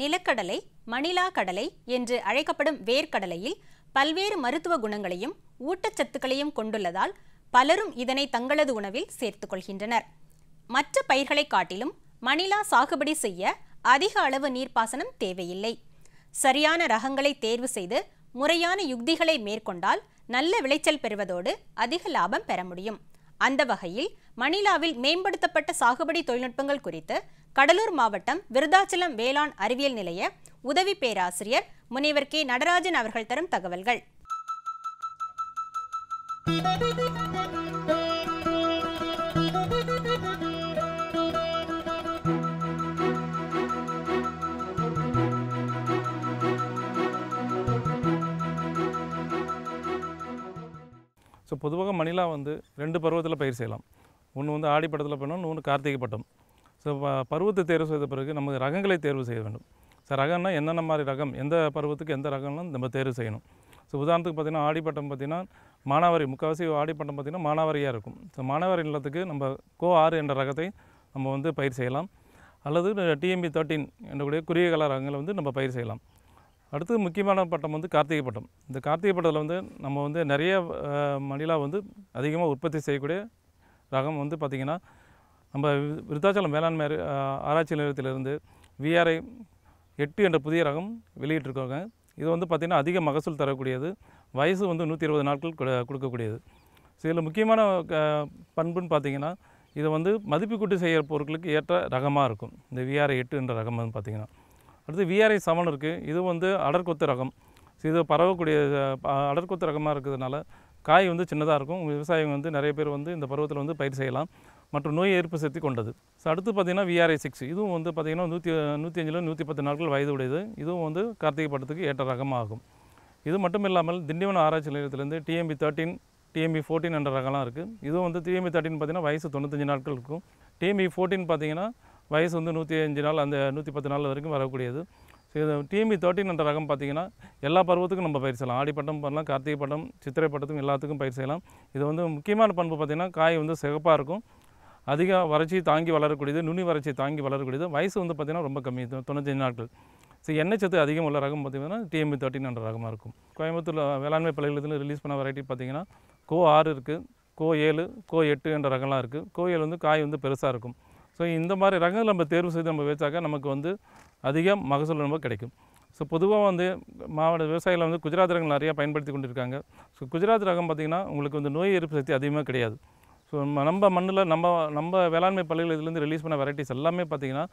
நிலக்கடலை மணிலா கடலை என்று அழைக்கப்படும் வேர்க்கடலையில் பல்வேறு மருத்துவ குணங்களையும் ஊட்டச்சத்துக்களையும் கொண்டுள்ளதால் பலரும் இதனை தங்களது உணவில் சேர்த்துக் கொள்கின்றனர் மற்ற பயிர்களை காட்டிலும் மணிலா சாகுபடி செய்ய அதிக அளவு நீர்ப்பாசனம் தேவையில்லை சரியான ரகங்களை தேர்வு செய்து முறையான யுக்திகளை மேற்கொண்டால் நல்ல விளைச்சல் பெறுவதோடு அதிக லாபம் பெற முடியும் அந்த வகையில் மணிலாவில் மேம்படுத்தப்பட்ட சாகுபடி தொழில்நுட்பங்கள் குறித்து கடலூர் மாவட்டம் விருதாச்சலம் வேளாண் அறிவியல் நிலைய உதவி பேராசிரியர் முனைவர் கே நடராஜன் அவர்கள் தரும் தகவல்கள் ஸோ பொதுவாக மணிலா வந்து ரெண்டு பருவத்தில் பயிர் செய்யலாம் ஒன்று வந்து ஆடிப்பட்டத்தில் பண்ணணும் ஒன்று கார்த்திகை பட்டம் ஸோ பருவத்தை தேர்வு செய்த பிறகு நமக்கு ரகங்களை தேர்வு செய்ய வேண்டும் ஸோ ரகம்னா என்னென்ன மாதிரி ரகம் எந்த பருவத்துக்கு எந்த ரகம்லாம் நம்ம தேர்வு செய்யணும் ஸோ உதாரணத்துக்கு பார்த்திங்கன்னா ஆடிப்பட்டம் பார்த்திங்கன்னா மானாவாரி முக்கால்வாசி ஆடிப்பட்டம் பார்த்திங்கன்னா மானாவாரியாக இருக்கும் ஸோ மானாவாரி நிலத்துக்கு நம்ம கோ ஆறு என்ற ரகத்தை நம்ம வந்து பயிர் செய்யலாம் அல்லது டிஎம்பி தேர்ட்டின் என்றக்கூடிய குறுகிய கால ரகங்களை வந்து நம்ம பயிர் செய்யலாம் அடுத்து முக்கியமான பட்டம் வந்து கார்த்திகை பட்டம் இந்த கார்த்திகை பட்டத்தில் வந்து நம்ம வந்து நிறைய மணிலா வந்து அதிகமாக உற்பத்தி செய்யக்கூடிய ரகம் வந்து பார்த்திங்கன்னா நம்ம விருத்தாச்சலம் வேளாண்மை ஆராய்ச்சி நிலையத்திலிருந்து விஆர்ஐ எட்டு என்ற புதிய ரகம் வெளியிட்டிருக்காங்க இது வந்து பார்த்திங்கன்னா அதிக மகசூல் தரக்கூடியது வயசு வந்து நூற்றி இருபது நாட்கள் கொடுக்கக்கூடியது ஸோ இதில் முக்கியமான பண்புன்னு பார்த்திங்கன்னா இதை வந்து மதிப்புக்கூட்டு செய்கிற பொருட்களுக்கு ஏற்ற ரகமாக இருக்கும் இந்த விஆர்ஐ எட்டு என்ற ரகம் வந்து பார்த்திங்கன்னா அடுத்து விஆர்ஐ செவன் இருக்குது இது வந்து அடர்கொத்து ரகம் ஸோ இது பரவக்கூடிய அடர்கொத்து ரகமாக இருக்கிறதுனால காய் வந்து சின்னதாக இருக்கும் விவசாயம் வந்து நிறைய பேர் வந்து இந்த பருவத்தில் வந்து பயிர் செய்யலாம் மற்றும் நோய் எதிர்ப்பு சக்தி கொண்டது ஸோ அடுத்து பார்த்தீங்கன்னா விஆர்ஐ சிக்ஸ் இதுவும் வந்து பார்த்திங்கன்னா நூற்றி நூற்றி அஞ்சில் நூற்றி பத்து நாட்கள் வயது உடையது இதுவும் வந்து கார்த்திகை படத்துக்கு ஏற்ற ரகம் ஆகும் இது மட்டும் இல்லாமல் திண்டிவன ஆராய்ச்சி நிலையத்திலேருந்து டிஎம்பி தேர்ட்டின் டிஎம்பி ஃபோர்டீன் என்ற ரகம்லாம் இருக்குது இதுவும் வந்து டிஎம்பி தேர்ட்டின் பார்த்திங்கன்னா வயசு தொண்ணூத்தஞ்சு நாட்கள் இருக்கும் டிஎம்பி ஃபோர்டீன் பார்த்திங்கன்னா வயசு வந்து நூற்றி அஞ்சு நாள் அந்த நூற்றி பத்து நாள் வரைக்கும் வரக்கூடியது ஸோ இது டிஎம்பி தேர்ட்டின் என்ற ரகம் பார்த்திங்கன்னா எல்லா பருவத்துக்கும் நம்ம பயிர் செய்யலாம் ஆடி பட்டம் பண்ணலாம் கார்த்திகை பட்டம் சித்திரை பட்டத்துக்கும் எல்லாத்துக்கும் பயிர் செய்யலாம் இது வந்து முக்கியமான பண்பு பார்த்திங்கன்னா காய் வந்து சிகப்பாக இருக்கும் அதிக வறட்சி தாங்கி வளரக்கூடியது நுனி வறட்சி தாங்கி வளரக்கூடியது வயசு வந்து பார்த்திங்கன்னா ரொம்ப கம்மி தொண்ணூத்தஞ்சு நாட்கள் ஸோ எண்ணெய் சத்து அதிகம் உள்ள ரகம் பார்த்திங்கன்னா டிஎம்பி தேர்ட்டின் என்ற ரகமாக இருக்கும் கோயம்புத்தூர் வேளாண்மை பல்கலைக்கழகத்தில் ரிலீஸ் பண்ண வெரைட்டி பார்த்திங்கன்னா கோ ஆறு இருக்குது கோ ஏழு கோ எட்டு என்ற ரகம்லாம் இருக்குது கோ ஏழு வந்து காய் வந்து பெருசாக இருக்கும் ஸோ இந்த மாதிரி ரகங்கள் நம்ம தேர்வு செய்து நம்ம வச்சாக்கா நமக்கு வந்து அதிக மகசூல் நம்ம கிடைக்கும் ஸோ பொதுவாக வந்து மாவட்ட விவசாயிகள் வந்து குஜராத் ரகங்கள் நிறையா பயன்படுத்தி கொண்டிருக்காங்க ஸோ குஜராத் ரகம் பார்த்திங்கன்னா உங்களுக்கு வந்து நோய் எதிர்ப்பு சக்தி அதிகமாக கிடையாது ஸோ நம்ம மண்ணில் நம்ம நம்ம வேளாண்மை பள்ளிகள் இதுலேருந்து ரிலீஸ் பண்ண வெரைட்டிஸ் எல்லாமே பார்த்திங்கன்னா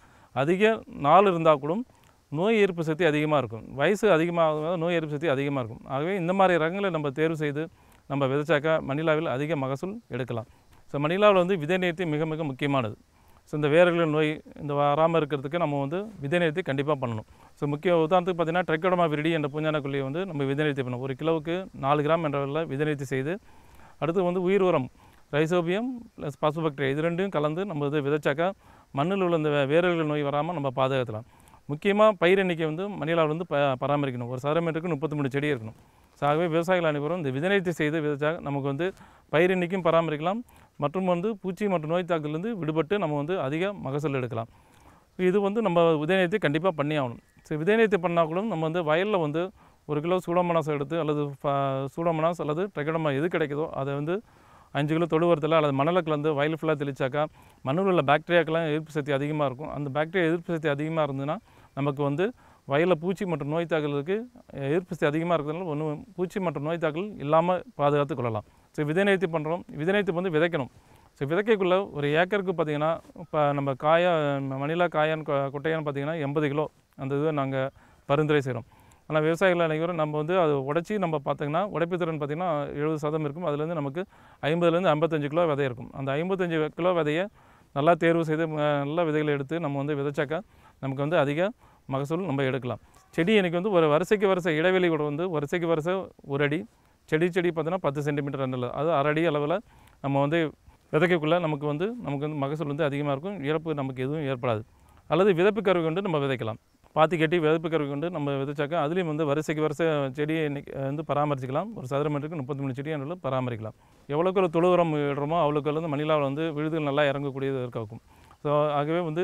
அதிக நாள் இருந்தால் கூட நோய் எதிர்ப்பு சக்தி அதிகமாக இருக்கும் வயசு அதிகமாக நோய் எதிர்ப்பு சக்தி அதிகமாக இருக்கும் ஆகவே இந்த மாதிரி ரகங்களை நம்ம தேர்வு செய்து நம்ம விதைச்சாக்கா மணிலாவில் அதிக மகசூல் எடுக்கலாம் ஸோ மணிலாவில் வந்து விதை நேர்த்தி மிக மிக முக்கியமானது ஸோ இந்த வேர்கள் நோய் இந்த வராமல் இருக்கிறதுக்கு நம்ம வந்து விதை நேர்த்தி கண்டிப்பாக பண்ணணும் ஸோ முக்கிய உதாரணத்துக்கு பார்த்திங்கன்னா ட்ரெக்கோடமா விரடி என்ற பூஞ்சானக்குள்ளியை வந்து நம்ம விதை நேர்த்தி பண்ணணும் ஒரு கிலோவுக்கு நாலு கிராம் என்ற விதை நேர்த்தி செய்து அடுத்து வந்து உயிர் உரம் ரைசோபியம் ப்ளஸ் பாசுபாக்டீரியா இது ரெண்டும் கலந்து நம்ம இது விதைச்சாக்கா மண்ணில் உள்ள இந்த வேரல்கள் நோய் வராமல் நம்ம பாதுகாத்தலாம் முக்கியமாக பயிர் எண்ணிக்கை வந்து மணிலாவில் வந்து ப பராமரிக்கணும் ஒரு சதுர மீட்டருக்கு முப்பத்தி மூணு செடி இருக்கணும் ஸோ ஆகவே விவசாயிகள் அனைவரும் இந்த விதைநீர்த்தி செய்து விதைச்சா நமக்கு வந்து பயிர் எண்ணிக்கையும் பராமரிக்கலாம் மற்றும் வந்து பூச்சி மற்றும் நோய் தாக்கலேருந்து விடுபட்டு நம்ம வந்து அதிக மகசூல் எடுக்கலாம் இது வந்து நம்ம விதைநீர்த்தி கண்டிப்பாக பண்ணி ஆகணும் ஸோ விதைநீர்த்தி பண்ணால் கூட நம்ம வந்து வயலில் வந்து ஒரு கிலோ சூடமனாசம் எடுத்து அல்லது சூடமனாஸ் அல்லது ட்ரெகடமா எது கிடைக்குதோ அதை வந்து அஞ்சு கிலோ தொழு அல்லது மணலுக்கு வந்து வயல் ஃபுல்லாக தெளித்தாக்கா மண்ணில் உள்ள பாக்டீரியாக்கெல்லாம் எதிர்ப்பு சக்தி அதிகமாக இருக்கும் அந்த பாக்டீரியா எதிர்ப்பு சக்தி அதிகமாக இருந்ததுன்னா நமக்கு வந்து வயலில் பூச்சி மற்றும் நோய் தாக்கலுக்கு எதிர்ப்பு சக்தி அதிகமாக இருக்கிறதுனால ஒன்றும் பூச்சி மற்றும் நோய் தாக்கல் இல்லாமல் பாதுகாத்து கொள்ளலாம் ஸோ விதைநயத்து பண்ணுறோம் விதைநயத்து வந்து விதைக்கணும் ஸோ விதைக்கக்குள்ளே ஒரு ஏக்கருக்கு பார்த்திங்கன்னா இப்போ நம்ம காயா மணிலா காயான் கொட்டையான்னு பார்த்திங்கன்னா எண்பது கிலோ அந்த இதை நாங்கள் பரிந்துரை செய்கிறோம் ஆனால் விவசாயிகள் அனைவரும் நம்ம வந்து அது உடச்சி நம்ம பார்த்தீங்கன்னா உடைப்பு திறன் பார்த்திங்கன்னா எழுபது சதம் இருக்கும் அதுலேருந்து நமக்கு ஐம்பதுலேருந்து ஐம்பத்தஞ்சு கிலோ விதை இருக்கும் அந்த ஐம்பத்தஞ்சு கிலோ விதையை நல்லா தேர்வு செய்து நல்ல விதைகளை எடுத்து நம்ம வந்து விதைச்சாக்கா நமக்கு வந்து அதிக மகசூல் நம்ம எடுக்கலாம் செடி எனக்கு வந்து ஒரு வரிசைக்கு வரிசை இடைவெளி கூட வந்து வரிசைக்கு வரிசை ஒரு அடி செடி செடி பார்த்தீங்கன்னா பத்து சென்டிமீட்டர் ரெண்டில் அது அரை அடி அளவில் நம்ம வந்து விதைக்கக்குள்ளே நமக்கு வந்து நமக்கு வந்து மகசூல் வந்து அதிகமாக இருக்கும் இழப்பு நமக்கு எதுவும் ஏற்படாது அல்லது விதைப்பு கருவி கொண்டு நம்ம விதைக்கலாம் பாத்தி கட்டி விதப்பு கருவி கொண்டு நம்ம விதைச்சாக்கா அதுலேயும் வந்து வரிசைக்கு வரிசை செடியை இன்றைக்கி வந்து பராமரிச்சிக்கலாம் ஒரு சதுர மீட்டருக்கு முப்பத்தி மூணு செடி என்னால் பராமரிக்கலாம் எவ்வளோக்கு ஒரு தொழு உரம் இடுறோமோ அவ்வளோக்கு வந்து மணிலாவில் வந்து விழுதுகள் நல்லா இறங்கக்கூடியது இருக்கும் ஸோ ஆகவே வந்து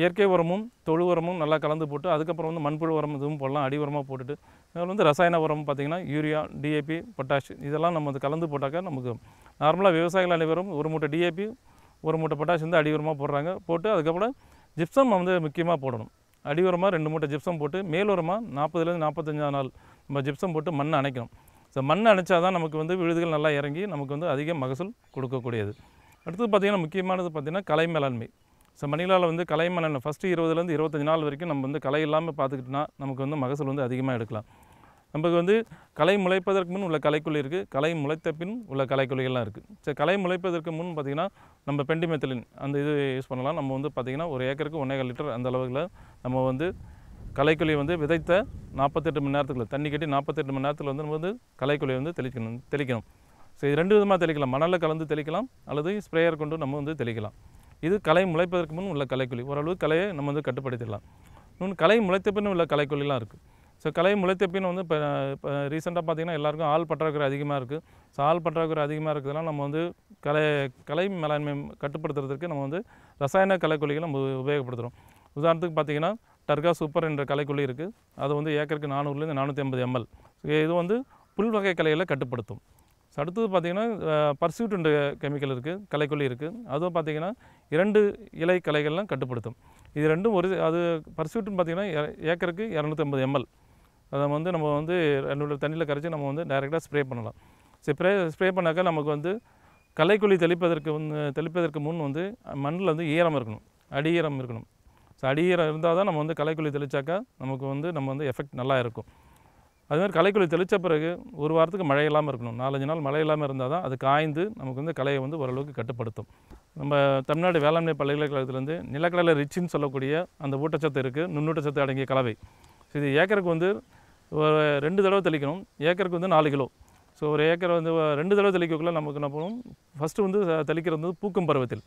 இயற்கை உரமும் தொழு உரமும் நல்லா கலந்து போட்டு அதுக்கப்புறம் வந்து மண்புழு உரம் இதுவும் போடலாம் அடி உரமாக போட்டுட்டு அதில் வந்து ரசாயன உரம் பார்த்திங்கன்னா யூரியா டிஏபி பொட்டாஷ் இதெல்லாம் நம்ம கலந்து போட்டாக்கா நமக்கு நார்மலாக விவசாயிகள் அனைவரும் ஒரு மூட்டை டிஏபி ஒரு மூட்டை பொட்டாஷ் வந்து அடி உரமாக போடுறாங்க போட்டு அதுக்கப்புறம் ஜிப்சம் வந்து முக்கியமாக போடணும் அடிவரமாக ரெண்டு மூட்டை ஜிப்சம் போட்டு மேலோரமாக நாற்பதுலேருந்து நாற்பத்தஞ்சா நாள் நம்ம ஜிப்சம் போட்டு மண்ணை அணைக்கணும் ஸோ மண் அணைச்சா தான் நமக்கு வந்து விழுதுகள் நல்லா இறங்கி நமக்கு வந்து அதிக மகசூல் கொடுக்கக்கூடியது அடுத்தது பார்த்திங்கன்னா முக்கியமானது பார்த்திங்கன்னா கலை மேலாண்மை ஸோ மணிலால் வந்து கலை மேலாண்மை ஃபஸ்ட்டு இருபதுலேருந்து இருபத்தஞ்சி நாள் வரைக்கும் நம்ம வந்து கலை இல்லாமல் பார்த்துக்கிட்டோன்னா நமக்கு வந்து மகசூல் வந்து அதிகமாக எடுக்கலாம் நமக்கு வந்து கலை முளைப்பதற்கு முன் உள்ள கலைக்குழி இருக்குது கலை முளைத்த பின் உள்ள கலைக்குழிகள்லாம் இருக்குது சரி கலை முளைப்பதற்கு முன் பார்த்திங்கன்னா நம்ம பெண்டிமெத்திலின் அந்த இது யூஸ் பண்ணலாம் நம்ம வந்து பார்த்திங்கன்னா ஒரு ஏக்கருக்கு ஒன்றே லிட்டர் அந்த அளவுல நம்ம வந்து கலைக்குழி வந்து விதைத்த நாற்பத்தெட்டு மணி நேரத்துக்குள்ள தண்ணி கட்டி நாற்பத்தெட்டு மணி நேரத்தில் வந்து நம்ம வந்து கலைக்குழி வந்து தெளிக்கணும் தெளிக்கணும் ஸோ இது ரெண்டு விதமாக தெளிக்கலாம் மணலில் கலந்து தெளிக்கலாம் அல்லது ஸ்ப்ரேயர் கொண்டு நம்ம வந்து தெளிக்கலாம் இது கலை முளைப்பதற்கு முன் உள்ள கலைக்குழி ஓரளவு கலையை நம்ம வந்து கட்டுப்படுத்திடலாம் இன்னொன்று கலை முளைத்த பின் உள்ள கலைக்குழிலாம் இருக்குது ஸோ கலை முளைத்த பின் வந்து இப்போ இப்போ ரீசெண்டாக பார்த்திங்கன்னா எல்லாருக்கும் ஆள் பற்றாக்குறை அதிகமாக இருக்குது ஸோ ஆள் பற்றாக்குறை அதிகமாக இருக்கிறதுலாம் நம்ம வந்து கலை கலை மேலாண்மை கட்டுப்படுத்துறதுக்கு நம்ம வந்து ரசாயன கலைக்கொல்லிகளை நம்ம உபயோகப்படுத்துகிறோம் உதாரணத்துக்கு பார்த்திங்கன்னா டர்கா சூப்பர் என்ற கலைக்குள்ளி இருக்குது அது வந்து ஏக்கருக்கு நானூறுலேருந்து நானூற்றி ஐம்பது எம்எல் இது வந்து புல் வகை கலைகளை கட்டுப்படுத்தும் ஸோ அடுத்தது பார்த்திங்கன்னா பர்சியூட் என்ற கெமிக்கல் இருக்குது கலைக்கொல்லி இருக்குது அதுவும் பார்த்திங்கன்னா இரண்டு இலை கலைகள்லாம் கட்டுப்படுத்தும் இது ரெண்டும் ஒரு அது பர்சியூட்னு பார்த்திங்கன்னா ஏக்கருக்கு இரநூத்தி ஐம்பது எம்எல் அதை வந்து நம்ம வந்து ரெண்டு லிட்டர் தண்ணியில் கரைச்சி நம்ம வந்து டைரெக்டாக ஸ்ப்ரே பண்ணலாம் ஸ்ப்ரே ஸ்ப்ரே பண்ணாக்கா நமக்கு வந்து கலைக்குழி தெளிப்பதற்கு வந்து தெளிப்பதற்கு முன் வந்து மண்ணில் வந்து ஈரம் இருக்கணும் அடி ஈரம் இருக்கணும் ஸோ அடி ஈரம் இருந்தால் தான் நம்ம வந்து கலைக்குழி தெளித்தாக்கா நமக்கு வந்து நம்ம வந்து எஃபெக்ட் நல்லா இருக்கும் அதுமாதிரி கலைக்குழி தெளித்த பிறகு ஒரு வாரத்துக்கு மழை இல்லாமல் இருக்கணும் நாலஞ்சு நாள் மழை இல்லாமல் இருந்தால் தான் அது காய்ந்து நமக்கு வந்து கலையை வந்து ஓரளவுக்கு கட்டுப்படுத்தும் நம்ம தமிழ்நாடு வேளாண்மை பல்கலைக்கழகத்திலேருந்து நிலக்கடலை ரிச்சின்னு சொல்லக்கூடிய அந்த ஊட்டச்சத்து இருக்குது நுண்ணூட்டச்சத்து அடங்கிய கலவை இது ஏக்கருக்கு வந்து ஒரு ரெண்டு தடவை தெளிக்கணும் ஏக்கருக்கு வந்து நாலு கிலோ ஸோ ஒரு ஏக்கர் வந்து ரெண்டு தடவை தெளிக்கக்குள்ளே நமக்கு என்ன பண்ணுவோம் ஃபஸ்ட்டு வந்து தெளிக்கிறது வந்து பூக்கும் பருவத்தில்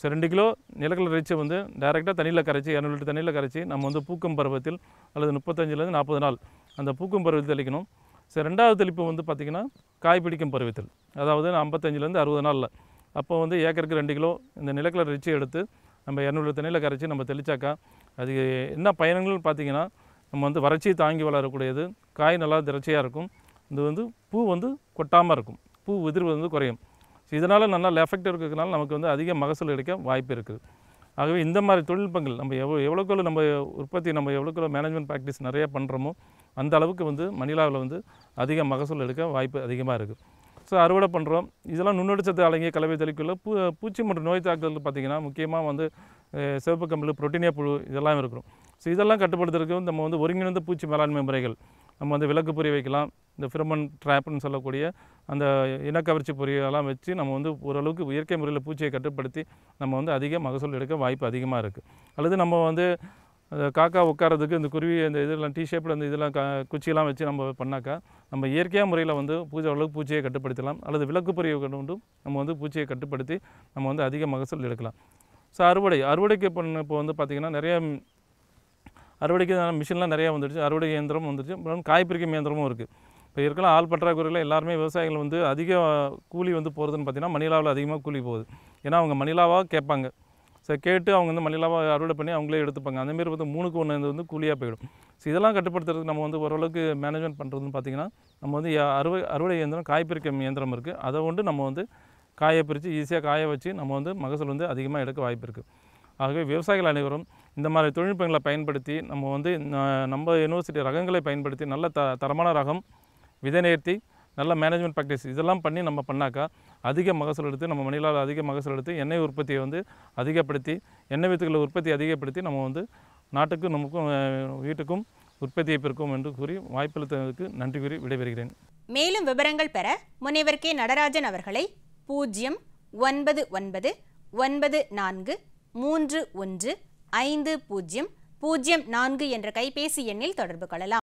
ஸோ ரெண்டு கிலோ நிலக்கடலை ரிச்சை வந்து டைரெக்டாக தண்ணியில் கரைச்சி இரநூறு லிட்டர் தண்ணியில் கரைச்சி நம்ம வந்து பூக்கும் பருவத்தில் அல்லது முப்பத்தஞ்சிலேருந்து நாற்பது நாள் அந்த பூக்கும் பருவத்தில் தெளிக்கணும் ஸோ ரெண்டாவது தெளிப்பு வந்து பார்த்திங்கன்னா காய் பிடிக்கும் பருவத்தில் அதாவது ஐம்பத்தஞ்சிலேருந்து அறுபது நாளில் அப்போ வந்து ஏக்கருக்கு ரெண்டு கிலோ இந்த நிலக்கடலை ரிச்சை எடுத்து நம்ம இரநூறு தண்ணியில் கரைச்சி நம்ம தெளித்தாக்கா அதுக்கு என்ன பயணங்கள்னு பார்த்திங்கன்னா நம்ம வந்து வறட்சியை தாங்கி வளரக்கூடியது காய் நல்லா திரட்சியாக இருக்கும் இது வந்து பூ வந்து கொட்டாமல் இருக்கும் பூ உதிர்வு வந்து குறையும் இதனால் நல்லா எஃபெக்ட் இருக்கிறதுனால நமக்கு வந்து அதிக மகசூல் கிடைக்க வாய்ப்பு இருக்குது ஆகவே இந்த மாதிரி தொழில்நுட்பங்கள் நம்ம எவ்வளோ எவ்வளோக்குள்ள நம்ம உற்பத்தி நம்ம எவ்வளோக்குள்ள மேனேஜ்மெண்ட் ப்ராக்டிஸ் நிறைய பண்ணுறோமோ அந்த அளவுக்கு வந்து மணிலாவில் வந்து அதிக மகசூல் எடுக்க வாய்ப்பு அதிகமாக இருக்குது ஸோ அறுவடை பண்ணுறோம் இதெல்லாம் நுண்ணடிச்சத்தை அலங்கிய கலவை தெளிக்குள்ள பூ பூச்சி மற்றும் நோய் தாக்குதல் பார்த்திங்கன்னா முக்கியமாக வந்து சிவப்பு கம்பளு புரோட்டீனியா புழு இதெல்லாம் இருக்கிறோம் ஸோ இதெல்லாம் கட்டுப்படுத்துறதுக்கு நம்ம வந்து ஒருங்கிணைந்த பூச்சி மேலாண்மை முறைகள் நம்ம வந்து விலக்கு பொறி வைக்கலாம் இந்த ஃபிரமன் ட்ராப்னு சொல்லக்கூடிய அந்த இனக்கவர்ச்சி பொறியெல்லாம் வச்சு நம்ம வந்து ஓரளவுக்கு இயற்கை முறையில் பூச்சியை கட்டுப்படுத்தி நம்ம வந்து அதிக மகசூல் எடுக்க வாய்ப்பு அதிகமாக இருக்குது அல்லது நம்ம வந்து காக்கா உட்காரதுக்கு இந்த குருவி இந்த இதெல்லாம் டீ ஷேப்பில் அந்த இதெல்லாம் க குச்சியெல்லாம் வச்சு நம்ம பண்ணாக்கா நம்ம இயற்கையாக முறையில் வந்து பூஜை அளவுக்கு பூச்சியை கட்டுப்படுத்தலாம் அல்லது விளக்கு பொறியை கொண்டு நம்ம வந்து பூச்சியை கட்டுப்படுத்தி நம்ம வந்து அதிக மகசூல் எடுக்கலாம் ஸோ அறுவடை அறுவடைக்கு பண்ண இப்போ வந்து பார்த்திங்கன்னா நிறைய அறுவடைக்கு மிஷின்லாம் நிறையா வந்துடுச்சு அறுவடை இயந்திரம் வந்துடுச்சு அப்புறம் காய் இயந்திரமும் இருக்குது இப்போ இருக்கலாம் ஆள் பற்றாக்குறையில் எல்லாருமே விவசாயிகள் வந்து அதிக கூலி வந்து போகிறதுன்னு பார்த்தீங்கன்னா மணிலாவில் அதிகமாக கூலி போகுது ஏன்னா அவங்க மணிலாவாக கேட்பாங்க ஸோ கேட்டு அவங்க வந்து மணிலாவாக அறுவடை பண்ணி அவங்களே எடுத்துப்பாங்க அந்தமாரி வந்து மூணுக்கு ஒன்று வந்து கூலியாக போயிடும் ஸோ இதெல்லாம் கட்டுப்படுத்துறதுக்கு நம்ம வந்து ஓரளவுக்கு மேனேஜ்மெண்ட் பண்ணுறதுன்னு பார்த்திங்கன்னா நம்ம வந்து அறுவை அறுவடை இயந்திரம் காய் இயந்திரம் இருக்குது அதை கொண்டு நம்ம வந்து காயை பிரித்து ஈஸியாக காய வச்சு நம்ம வந்து மகசூல் வந்து அதிகமாக எடுக்க வாய்ப்பு இருக்குது ஆகவே விவசாயிகள் அனைவரும் இந்த மாதிரி தொழில்நுட்பங்களை பயன்படுத்தி நம்ம வந்து நம்ம யூனிவர்சிட்டி ரகங்களை பயன்படுத்தி நல்ல த தரமான ரகம் விதை நேர்த்தி நல்ல மேனேஜ்மெண்ட் ப்ராக்டிஸ் இதெல்லாம் பண்ணி நம்ம பண்ணாக்கா அதிக மகசூல் எடுத்து நம்ம மணிலால் அதிக மகசூல் எடுத்து எண்ணெய் உற்பத்தியை வந்து அதிகப்படுத்தி எண்ணெய் வித்துக்களை உற்பத்தி அதிகப்படுத்தி நம்ம வந்து நாட்டுக்கும் நமக்கும் வீட்டுக்கும் உற்பத்தியை பெருக்கும் என்று கூறி வாய்ப்பளித்ததற்கு நன்றி கூறி விடைபெறுகிறேன் மேலும் விவரங்கள் பெற முனைவர் கே நடராஜன் அவர்களை பூஜ்ஜியம் ஒன்பது ஒன்பது ஒன்பது நான்கு மூன்று ஒன்று ஐந்து பூஜ்ஜியம் பூஜ்ஜியம் நான்கு என்ற கைபேசி எண்ணில் தொடர்பு கொள்ளலாம்